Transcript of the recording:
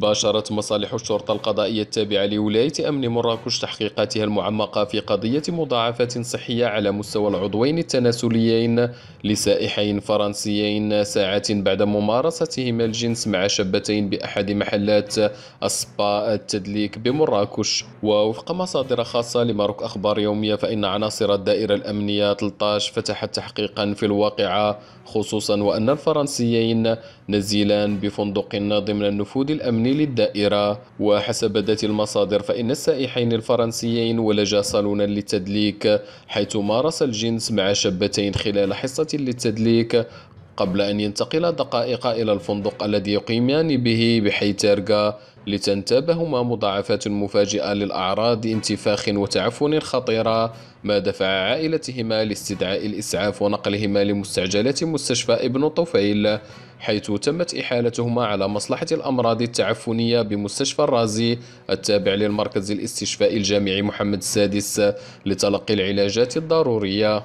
باشرت مصالح الشرطة القضائية التابعة لولاية أمن مراكش تحقيقاتها المعمقة في قضية مضاعفات صحية على مستوى العضوين التناسليين لسائحين فرنسيين ساعات بعد ممارستهما الجنس مع شابتين بأحد محلات أسبا التدليك بمراكش ووفق مصادر خاصة لمارك أخبار يومية فإن عناصر الدائرة الأمنية 13 فتحت تحقيقا في الواقعة خصوصا وأن الفرنسيين نزيلان بفندق ضمن النفوذ الأمني للدائرة وحسب ذات المصادر فإن السائحين الفرنسيين ولجا صالونا للتدليك حيث مارس الجنس مع شابتين خلال حصة للتدليك قبل أن ينتقل دقائق إلى الفندق الذي يقيمان به بحيترغا لتنتابهما مضاعفات مفاجئة للأعراض انتفاخ وتعفن خطيرة ما دفع عائلتهما لاستدعاء الإسعاف ونقلهما لمستعجلات مستشفى ابن طفيل حيث تمت إحالتهما على مصلحة الأمراض التعفنية بمستشفى الرازي التابع للمركز الاستشفائي الجامعي محمد السادس لتلقي العلاجات الضرورية